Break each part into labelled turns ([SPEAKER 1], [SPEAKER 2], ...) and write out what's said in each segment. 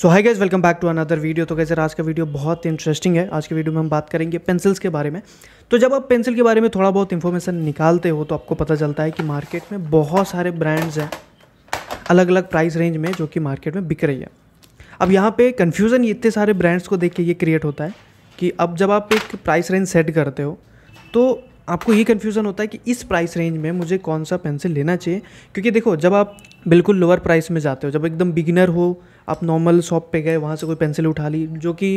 [SPEAKER 1] so hi guys welcome back to another video तो कैसे आज का वीडियो बहुत इंटरेस्टिंग है आज के वीडियो में हम बात करेंगे पेंसिल्स के बारे में तो जब आप पेंसिल के बारे में थोड़ा बहुत इन्फॉर्मेशन निकालते हो तो आपको पता चलता है कि मार्केट में बहुत सारे ब्रांड्स हैं अलग अलग प्राइस रेंज में जो कि मार्केट में बिक रही है अब यहाँ पे कन्फ्यूज़न इतने सारे ब्रांड्स को देख के ये क्रिएट होता है कि अब जब आप एक प्राइस रेंज सेट करते हो तो आपको ये कन्फ्यूज़न होता है कि इस प्राइस रेंज में मुझे कौन सा पेंसिल लेना चाहिए क्योंकि देखो जब आप बिल्कुल लोअर प्राइस में जाते हो जब एकदम बिगिनर हो आप नॉर्मल शॉप पे गए वहाँ से कोई पेंसिल उठा ली जो कि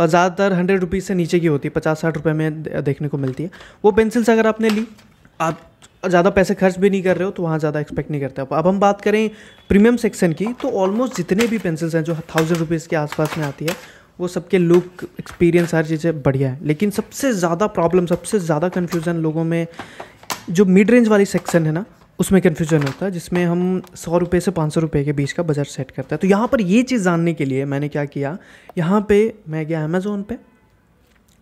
[SPEAKER 1] ज़्यादातर हंड्रेड रुपीज़ से नीचे की होती है पचास साठ रुपये में देखने को मिलती है वो पेंसिल्स अगर आपने ली आप ज़्यादा पैसे खर्च भी नहीं कर रहे हो तो वहाँ ज़्यादा एक्सपेक्ट नहीं करते अब हम बात करें प्रीमियम सेक्शन की तो ऑलमोस्ट जितने भी पेंसिल्स हैं जो थाउजेंड रुपीज़ के आसपास में आती है वो सबके लुक एक्सपीरियंस हर चीज़ें बढ़िया है लेकिन सबसे ज़्यादा प्रॉब्लम सबसे ज़्यादा कन्फ्यूज़न लोगों में जो मिड रेंज वाली सेक्शन है ना उसमें कन्फ्यूज़न होता है जिसमें हम सौ रुपये से पाँच सौ रुपये के बीच का बजट सेट करते हैं तो यहाँ पर ये चीज़ जानने के लिए मैंने क्या किया यहाँ पे मैं गया अमेज़ोन पे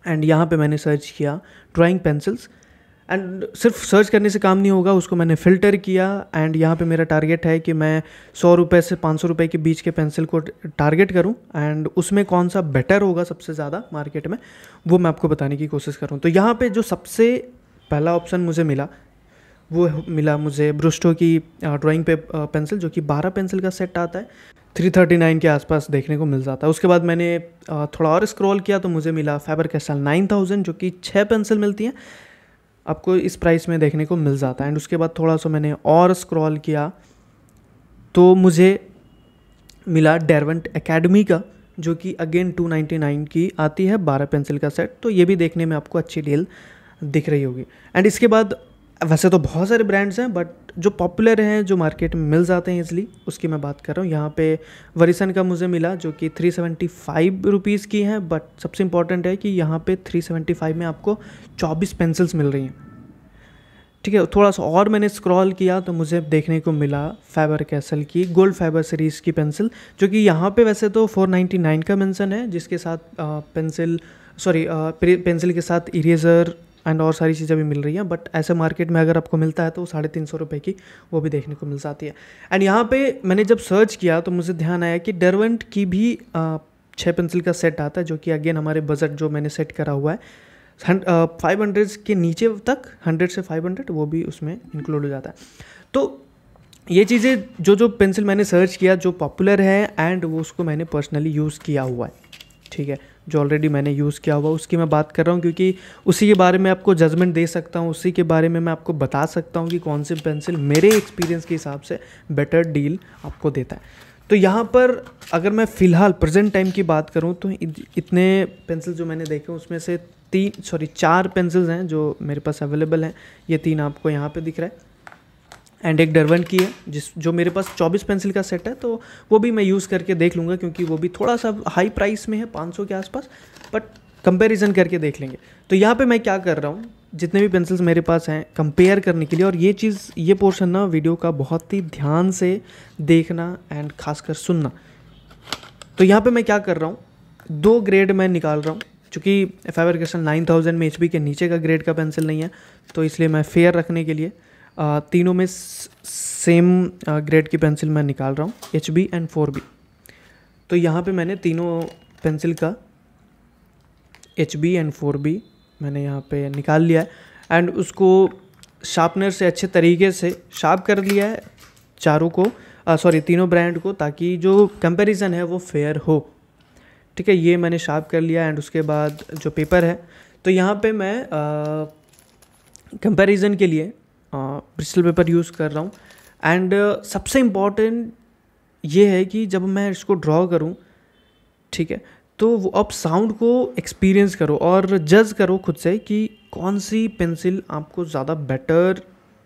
[SPEAKER 1] एंड यहाँ पे मैंने सर्च किया ड्राइंग पेंसिल्स एंड सिर्फ सर्च करने से काम नहीं होगा उसको मैंने फ़िल्टर किया एंड यहाँ पे मेरा टारगेट है कि मैं सौ रुपये से पाँच सौ रुपये के बीच के पेंसिल को टारगेट करूँ एंड उसमें कौन सा बेटर होगा सबसे ज़्यादा मार्केट में वो मैं आपको बताने की कोशिश करूँ तो यहाँ पे जो सबसे पहला ऑप्शन मुझे मिला वो मिला मुझे ब्रुस्टो की ड्राइंग पे पेंसिल जो कि बारह पेंसिल का सेट आता है थ्री थर्टी नाइन के आसपास देखने को मिल जाता है उसके बाद मैंने थोड़ा और स्क्रॉल किया तो मुझे मिला फाइबर कैसल नाइन थाउजेंड जो कि छः पेंसिल मिलती हैं आपको इस प्राइस में देखने को मिल जाता है एंड उसके बाद थोड़ा सा मैंने और स्क्रॉल किया तो मुझे मिला डेरवेंट एकेडमी का जो कि अगेन नाइन की आती है बारह पेंसिल का सेट तो ये भी देखने में आपको अच्छी डील दिख रही होगी एंड इसके बाद वैसे तो बहुत सारे ब्रांड्स हैं बट जो पॉपुलर हैं जो मार्केट में मिल जाते हैं इसलिए उसकी मैं बात कर रहा हूँ यहाँ पे वरीसन का मुझे मिला जो कि थ्री सेवेंटी फाइव रुपीज़ की है बट सबसे इम्पॉर्टेंट है कि यहाँ पे थ्री सेवेंटी फाइव में आपको चौबीस पेंसिल्स मिल रही हैं ठीक है थोड़ा सा और मैंने स्क्रॉल किया तो मुझे देखने को मिला फाइबर कैसल की गोल्ड फाइबर सीरीज़ की पेंसिल जो कि यहाँ पे वैसे तो 499 का मेंशन है जिसके साथ पेंसिल सॉरी पेंसिल के साथ इरेजर एंड और सारी चीज़ें भी मिल रही हैं बट ऐसे मार्केट में अगर आपको मिलता है तो साढ़े तीन सौ रुपये की वो भी देखने को मिल जाती है एंड यहाँ पे मैंने जब सर्च किया तो मुझे ध्यान आया कि डरवेंट की भी छः पेंसिल का सेट आता है जो कि अगेन हमारे बजट जो मैंने सेट करा हुआ है फाइव हंड्रेड के नीचे तक हंड्रेड से फाइव हंड्रेड वो भी उसमें इंक्लूड हो जाता है तो ये चीज़ें जो जो पेंसिल मैंने सर्च किया जो पॉपुलर है एंड वो उसको मैंने पर्सनली यूज़ किया हुआ है ठीक है जो ऑलरेडी मैंने यूज़ किया हुआ उसकी मैं बात कर रहा हूँ क्योंकि उसी के बारे में आपको जजमेंट दे सकता हूँ उसी के बारे में मैं आपको बता सकता हूँ कि कौन सी पेंसिल मेरे एक्सपीरियंस के हिसाब से बेटर डील आपको देता है तो यहाँ पर अगर मैं फ़िलहाल प्रेजेंट टाइम की बात करूँ तो इतने पेंसिल जो मैंने देखे उसमें से तीन सॉरी चार पेंसिल्स हैं जो मेरे पास अवेलेबल हैं ये तीन आपको यहाँ पे दिख रहा है एंड एक डरवन की है जिस जो मेरे पास 24 पेंसिल का सेट है तो वो भी मैं यूज़ करके देख लूँगा क्योंकि वो भी थोड़ा सा हाई प्राइस में है 500 के आसपास बट कंपैरिजन करके देख लेंगे तो यहाँ पे मैं क्या कर रहा हूँ जितने भी पेंसिल्स मेरे पास हैं कंपेयर करने के लिए और ये चीज़ ये पोर्शन ना वीडियो का बहुत ही ध्यान से देखना एंड खासकर सुनना तो यहाँ पे मैं क्या कर रहा हूँ दो ग्रेड मैं निकाल रहा हूँ चूँकि फेवर क्रिस्टल नाइन थाउजेंड में एच के नीचे का ग्रेड का पेंसिल नहीं है तो इसलिए मैं फेयर रखने के लिए तीनों में सेम ग्रेड की पेंसिल मैं निकाल रहा हूँ H B and four B तो यहाँ पे मैंने तीनों पेंसिल का H B and four B मैंने यहाँ पे निकाल लिया है एंड उसको शार्पनर से अच्छे तरीके से शार्प कर लिया है चारों को सॉरी तीनों ब्रांड को ताकि जो कंपैरिजन है वो फेयर हो ठीक है ये मैंने शार्प कर लिया एंड उसके बाद जो पेपर है तो यहाँ पे मैं कंपैरिजन के लिए ब्रिस्टल पेपर यूज़ कर रहा हूँ एंड uh, सबसे इम्पॉर्टेंट ये है कि जब मैं इसको ड्रॉ करूँ ठीक है तो वो आप साउंड को एक्सपीरियंस करो और जज करो खुद से कि कौन सी पेंसिल आपको ज़्यादा बेटर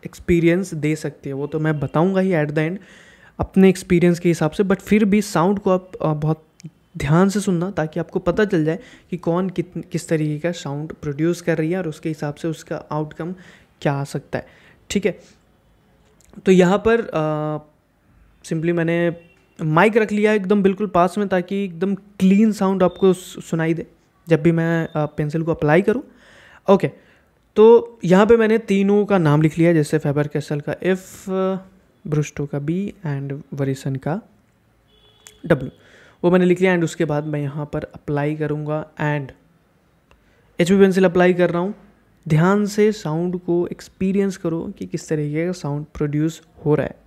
[SPEAKER 1] एक्सपीरियंस दे सकती है वो तो मैं बताऊँगा ही एट द एंड अपने एक्सपीरियंस के हिसाब से बट फिर भी साउंड को आप uh, बहुत ध्यान से सुनना ताकि आपको पता चल जाए कि कौन कित किस तरीके का साउंड प्रोड्यूस कर रही है और उसके हिसाब से उसका आउटकम क्या आ सकता है ठीक है तो यहाँ पर सिंपली मैंने माइक रख लिया एकदम बिल्कुल पास में ताकि एकदम क्लीन साउंड आपको सुनाई दे जब भी मैं पेंसिल को अप्लाई करूँ ओके तो यहाँ पे मैंने तीनों का नाम लिख लिया जैसे फेबर कैसल का एफ़ ब्रुस्टो का बी एंड वरीसन का डब्ल्यू वो मैंने लिख लिया एंड उसके बाद मैं यहाँ पर अप्लाई करूँगा एंड एच पेंसिल अप्लाई कर रहा हूँ ध्यान से साउंड को एक्सपीरियंस करो कि किस तरीके का साउंड प्रोड्यूस हो रहा है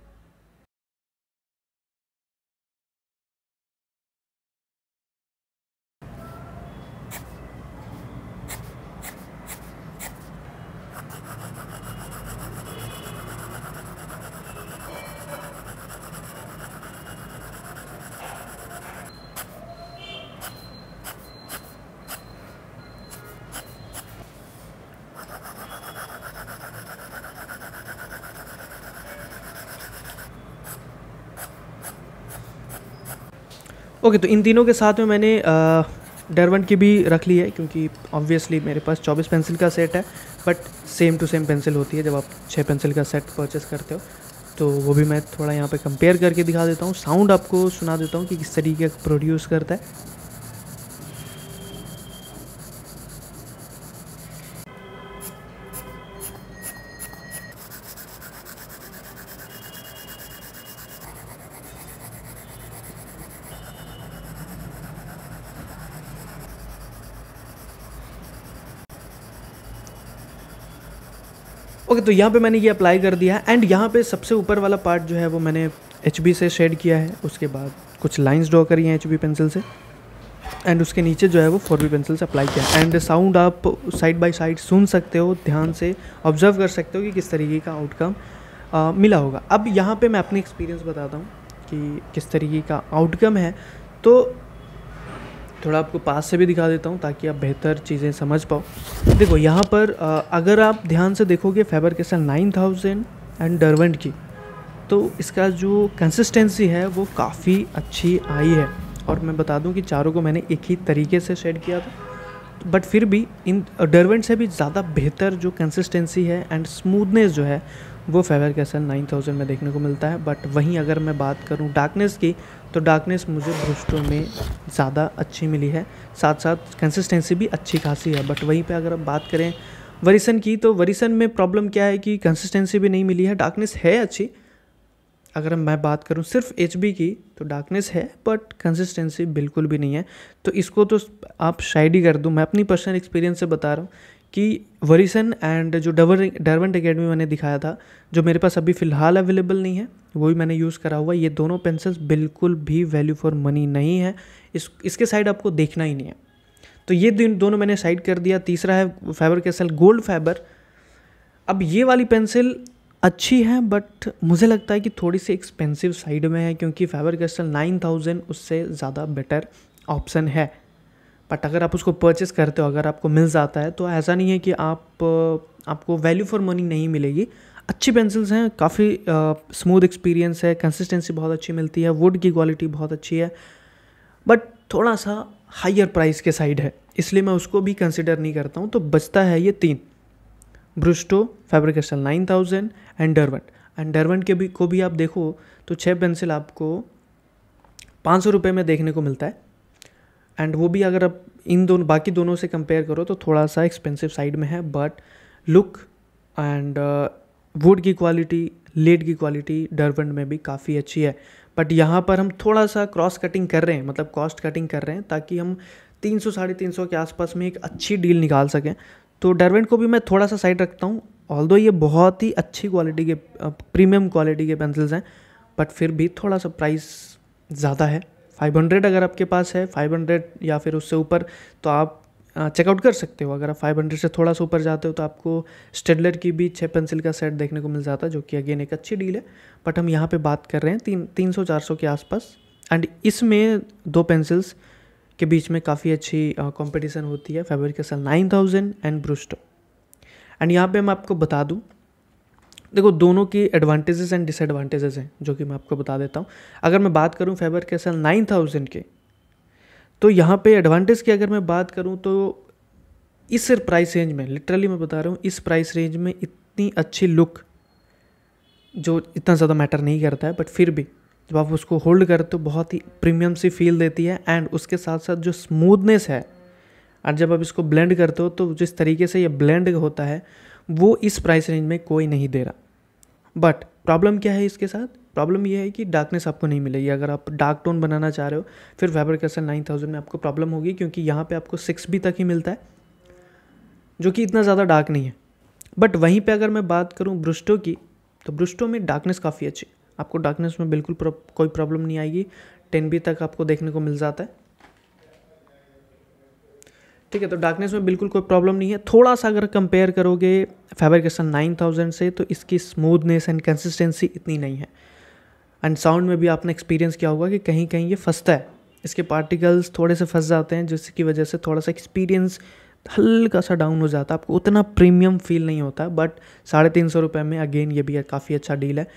[SPEAKER 1] ओके तो इन तीनों के साथ में मैंने डरवन की भी रख ली है क्योंकि ऑब्वियसली मेरे पास 24 पेंसिल का सेट है but same to same pencil होती है जब आप छः पेंसिल का सेट परचेस करते हो तो वो भी मैं थोड़ा यहाँ पे कंपेयर करके दिखा देता हूँ साउंड आपको सुना देता हूँ कि किस तरीके का प्रोड्यूस करता है ओके तो यहाँ पे मैंने ये अप्लाई कर दिया एंड यहाँ पे सबसे ऊपर वाला पार्ट जो है वो मैंने एच से शेड किया है उसके बाद कुछ लाइन्स ड्रॉ करी हैं एच पेंसिल से एंड उसके नीचे जो है वो फोर बी पेंसिल से अप्लाई किया एंड साउंड आप साइड बाय साइड सुन सकते हो ध्यान से ऑब्जर्व कर सकते हो कि किस तरीके का आउटकम आ, मिला होगा अब यहाँ पे मैं अपनी एक्सपीरियंस बताता हूँ कि किस तरीके का आउटकम है तो थोड़ा आपको पास से भी दिखा देता हूँ ताकि आप बेहतर चीज़ें समझ पाओ देखो यहाँ पर अगर आप ध्यान से देखोगे Faber Castell nine thousand and Derwent की तो इसका जो कंसिस्टेंसी है वो काफ़ी अच्छी आई है और मैं बता दूं कि चारों को मैंने एक ही तरीके से शेड किया था बट फिर भी इन डरवेंट से भी ज़्यादा बेहतर जो कंसिस्टेंसी है एंड स्मूथनेस जो है वो फेवर कैसल नाइन थाउजेंड में देखने को मिलता है बट वहीं अगर मैं बात करूँ डार्कनेस की तो डार्कनेस मुझे ब्रूस्टो में ज़्यादा अच्छी मिली है साथ साथ कंसिस्टेंसी भी अच्छी खासी है बट वहीं पे अगर हम बात करें वरीसन की तो वरिसन में प्रॉब्लम क्या है कि कंसिस्टेंसी भी नहीं मिली है डार्कनेस है अच्छी अगर मैं बात करूं सिर्फ एच की तो डार्कनेस है बट कंसिस्टेंसी बिल्कुल भी नहीं है तो इसको तो आप शायद ही कर दूँ मैं अपनी पर्सनल एक्सपीरियंस से बता रहा हूँ कि वरिसन एंड जो डबर डरवेंट अकेडमी मैंने दिखाया था जो मेरे पास अभी फ़िलहाल अवेलेबल नहीं है वो भी मैंने यूज़ करा हुआ ये दोनों पेंसिल्स बिल्कुल भी वैल्यू फॉर मनी नहीं है इस इसके साइड आपको देखना ही नहीं है तो ये दोनों मैंने साइड कर दिया तीसरा है फाइबर कैसल गोल्ड फाइबर अब ये वाली पेंसिल अच्छी है बट मुझे लगता है कि थोड़ी सी एक्सपेंसिव साइड में है क्योंकि फाइबर कैसल नाइन थाउजेंड उससे ज़्यादा बेटर ऑप्शन है बट अगर आप उसको परचेस करते हो अगर आपको मिल जाता है तो ऐसा नहीं है कि आप आपको वैल्यू फॉर मनी नहीं मिलेगी अच्छी पेंसिल्स हैं काफ़ी स्मूथ एक्सपीरियंस है कंसिस्टेंसी बहुत अच्छी मिलती है वुड की क्वालिटी बहुत अच्छी है बट थोड़ा सा हाइयर प्राइस के साइड है इसलिए मैं उसको भी कंसिडर नहीं करता हूँ तो बचता है ये तीन Brustro fabrication nine thousand and Derwent and Derwent के भी को भी आप देखो तो छः पेंसिल आपको पाँच सौ रुपये में देखने को मिलता है एंड वो भी अगर आप इन दोनों बाकी दोनों से कंपेयर करो तो थोड़ा सा एक्सपेंसिव साइड में है बट लुक एंड वुड की क्वालिटी लेड की क्वालिटी डरबन में भी काफ़ी अच्छी है बट यहाँ पर हम थोड़ा सा क्रॉस कटिंग कर रहे हैं मतलब कॉस्ट कटिंग कर रहे हैं ताकि हम तीन सौ साढ़े तीन सौ के आसपास में एक अच्छी डील निकाल सकें तो डरवेंट को भी मैं थोड़ा सा साइड रखता हूँ ऑल ये बहुत ही अच्छी क्वालिटी के प्रीमियम uh, क्वालिटी के पेंसिल्स हैं बट फिर भी थोड़ा सा प्राइस ज़्यादा है 500 अगर आपके पास है 500 या फिर उससे ऊपर तो आप चेकआउट कर सकते हो अगर आप 500 से थोड़ा सा ऊपर जाते हो तो आपको स्टेडलर की भी छः पेंसिल का सेट देखने को मिल जाता है जो कि अगेन एक अच्छी डील है बट हम यहाँ पे बात कर रहे हैं तीन तीन सौ चार सौ के आसपास एंड इसमें दो पेंसिल्स के बीच में काफ़ी अच्छी कॉम्पिटिशन होती है Faber Castell nine thousand and Brustro and यहाँ पर मैं आपको बता दूँ देखो दोनों की एडवांटेजेस एंड डिसएडवांटेजेस हैं जो कि मैं आपको बता देता हूँ अगर मैं बात करूँ फेबर कैसल नाइन थाउजेंड के तो यहाँ पे एडवांटेज की अगर मैं बात करूँ तो इस प्राइस रेंज में लिटरली मैं बता रहा हूँ इस प्राइस रेंज में इतनी अच्छी लुक जो इतना ज़्यादा मैटर नहीं करता है बट फिर भी जब आप उसको होल्ड करते हो बहुत ही प्रीमियम सी फील देती है एंड उसके साथ साथ जो स्मूदनेस है और जब आप इसको ब्लेंड करते हो तो जिस तरीके से ये ब्लेंड होता है वो इस प्राइस रेंज में कोई नहीं दे रहा बट प्रॉब्लम क्या है इसके साथ प्रॉब्लम ये है कि डार्कनेस आपको नहीं मिलेगी अगर आप डार्क टोन बनाना चाह रहे हो फिर वेबर कैसल नाइन थाउजेंड में आपको प्रॉब्लम होगी क्योंकि यहाँ पे आपको सिक्स बी तक ही मिलता है जो कि इतना ज़्यादा डार्क नहीं है बट वहीं पे अगर मैं बात करूँ ब्रुस्टो की तो ब्रुस्टो में डार्कनेस काफ़ी अच्छी आपको डार्कनेस में बिल्कुल कोई प्रॉब्लम नहीं आएगी टेन बी तक आपको देखने को मिल जाता है ठीक है तो डार्कनेस में बिल्कुल कोई प्रॉब्लम नहीं है थोड़ा सा अगर कंपेयर करोगे फैबर कैसन नाइन थाउजेंड से तो इसकी स्मूथनेस एंड कंसिस्टेंसी इतनी नहीं है एंड साउंड में भी आपने एक्सपीरियंस किया होगा कि कहीं कहीं ये फंसता है इसके पार्टिकल्स थोड़े से फंस जाते हैं जिसकी वजह से थोड़ा सा एक्सपीरियंस हल्का सा डाउन हो जाता है आपको उतना प्रीमियम फील नहीं होता बट साढ़े तीन सौ रुपये में अगेन ये भी काफ़ी अच्छा डील है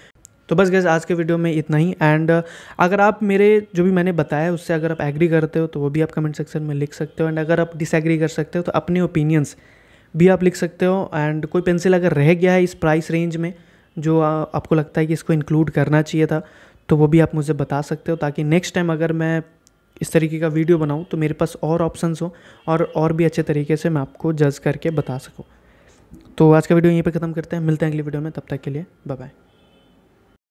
[SPEAKER 1] तो बस गैस आज के वीडियो में इतना ही एंड uh, अगर आप मेरे जो भी मैंने बताया उससे अगर आप एग्री करते हो तो वो भी आप कमेंट सेक्शन में लिख सकते हो एंड अगर आप डिसएग्री कर सकते हो तो अपने ओपिनियंस भी आप लिख सकते हो एंड कोई पेंसिल अगर रह गया है इस प्राइस रेंज में जो uh, आपको लगता है कि इसको इंक्लूड करना चाहिए था तो वो भी आप मुझे बता सकते हो ताकि नेक्स्ट टाइम अगर मैं इस तरीके का वीडियो बनाऊँ तो मेरे पास और ऑप्शंस हो और और भी अच्छे तरीके से मैं आपको जज करके बता सकूँ तो आज का वीडियो यहीं पे ख़त्म करते हैं मिलते हैं अगली वीडियो में तब तक के लिए बाय बाय